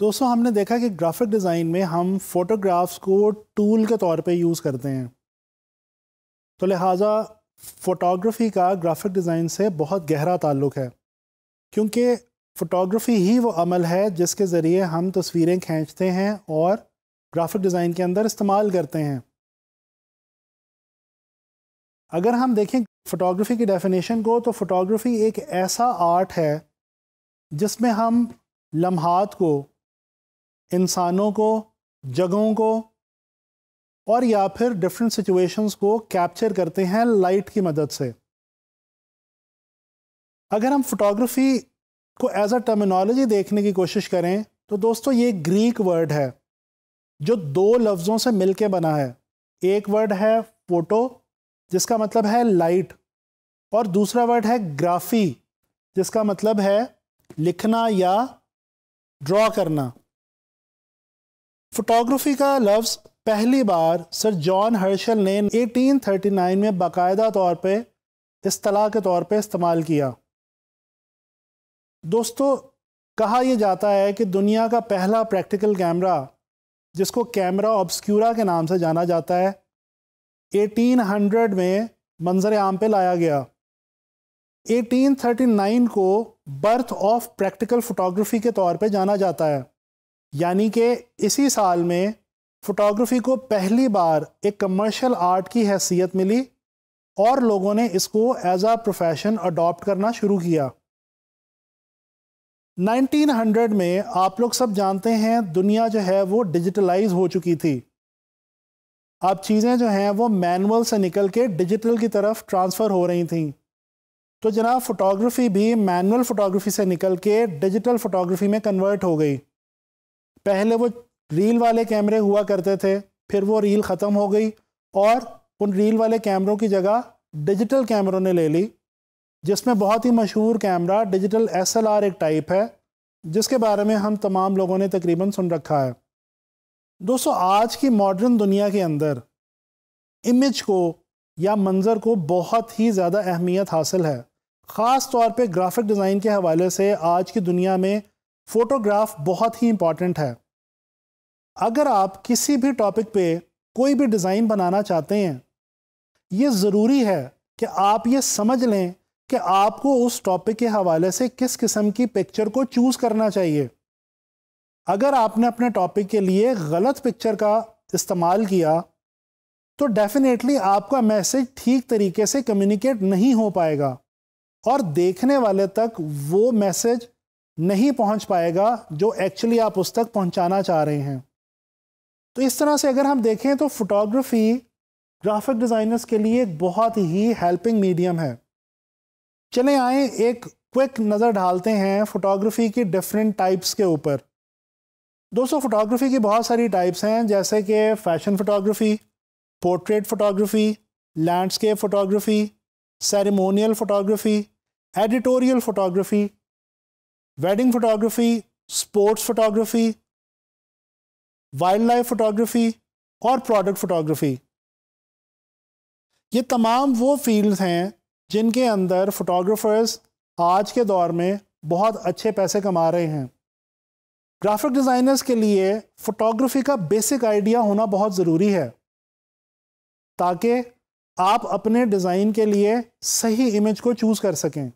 दोस्तों हमने देखा कि ग्राफिक डिज़ाइन में हम फोटोग्राफ्स को टूल के तौर पे यूज़ करते हैं तो लिहाजा फ़ोटोग्राफ़ी का ग्राफिक डिज़ाइन से बहुत गहरा ताल्लुक़ है क्योंकि फ़ोटोग्राफ़ी ही वो अमल है जिसके ज़रिए हम तस्वीरें खींचते हैं और ग्राफिक डिज़ाइन के अंदर इस्तेमाल करते हैं अगर हम देखें फ़ोटोग्राफ़ी की डेफिनेशन को तो फ़ोटोग्राफ़ी एक ऐसा आर्ट है जिसमें हम लम्हात को इंसानों को जगहों को और या फिर डिफरेंट सिचुएशंस को कैप्चर करते हैं लाइट की मदद से अगर हम फोटोग्राफी को एज अ टर्मिनोलॉजी देखने की कोशिश करें तो दोस्तों ये ग्रीक वर्ड है जो दो लफ्ज़ों से मिलके बना है एक वर्ड है फोटो जिसका मतलब है लाइट और दूसरा वर्ड है ग्राफी जिसका मतलब है लिखना या ड्रॉ करना फोटोग्राफी का लफ्ज़ पहली बार सर जॉन हर्शल ने 1839 में बाकायदा तौर पे असलाह के तौर पे इस्तेमाल किया दोस्तों कहा यह जाता है कि दुनिया का पहला प्रैक्टिकल कैमरा जिसको कैमरा ऑब्सक्यूरा के नाम से जाना जाता है 1800 में मंजर आम पे लाया गया 1839 को बर्थ ऑफ प्रैक्टिकल फ़ोटोग्राफी के तौर पे जाना जाता है यानी कि इसी साल में फ़ोटोग्राफी को पहली बार एक कमर्शियल आर्ट की हैसियत मिली और लोगों ने इसको एज आ प्रोफेशन अडॉप्ट करना शुरू किया 1900 में आप लोग सब जानते हैं दुनिया जो है वो डिजिटलाइज हो चुकी थी अब चीज़ें जो हैं वो मैनुअल से निकल के डिजिटल की तरफ ट्रांसफ़र हो रही थी तो जनाब फ़ोटोग्राफ़ी भी मैनुअल फ़ोटोग्राफ़ी से निकल के डिजिटल फ़ोटोग्राफ़ी में कन्वर्ट हो गई पहले वो रील वाले कैमरे हुआ करते थे फिर वो रील ख़त्म हो गई और उन रील वाले कैमरों की जगह डिजिटल कैमरों ने ले ली जिसमें बहुत ही मशहूर कैमरा डिजिटल एस एक टाइप है जिसके बारे में हम तमाम लोगों ने तकरीबन सुन रखा है दोस्तों आज की मॉडर्न दुनिया के अंदर इमेज को या मंज़र को बहुत ही ज़्यादा अहमियत हासिल है ख़ास तौर पे ग्राफिक डिज़ाइन के हवाले से आज की दुनिया में फ़ोटोग्राफ बहुत ही इम्पॉर्टेंट है अगर आप किसी भी टॉपिक पे कोई भी डिज़ाइन बनाना चाहते हैं ये ज़रूरी है कि आप ये समझ लें कि आपको उस टॉपिक के हवाले से किस किस्म की पिक्चर को चूज़ करना चाहिए अगर आपने अपने टॉपिक के लिए गलत पिक्चर का इस्तेमाल किया तो डेफ़िनेटली आपका मैसेज ठीक तरीके से कम्युनिकेट नहीं हो पाएगा और देखने वाले तक वो मैसेज नहीं पहुंच पाएगा जो एक्चुअली आप उस तक पहुंचाना चाह रहे हैं तो इस तरह से अगर हम देखें तो फोटोग्राफी ग्राफिक डिज़ाइनर्स के लिए एक बहुत ही हेल्पिंग मीडियम है चले आए एक क्विक नज़र डालते हैं फोटोग्राफी की डिफरेंट टाइप्स के ऊपर दोस्तों फोटोग्राफी की बहुत सारी टाइप्स हैं जैसे कि fashion photography portrait photography landscape photography ceremonial photography editorial photography wedding photography sports photography wild life photography और प्रोडक्ट फोटोग्राफी ये तमाम वो फील्ड्स हैं जिनके अंदर फोटोग्राफर्स आज के दौर में बहुत अच्छे पैसे कमा रहे हैं ग्राफिक डिज़ाइनर्स के लिए फ़ोटोग्राफी का बेसिक आइडिया होना बहुत ज़रूरी है ताकि आप अपने डिज़ाइन के लिए सही इमेज को चूज़ कर सकें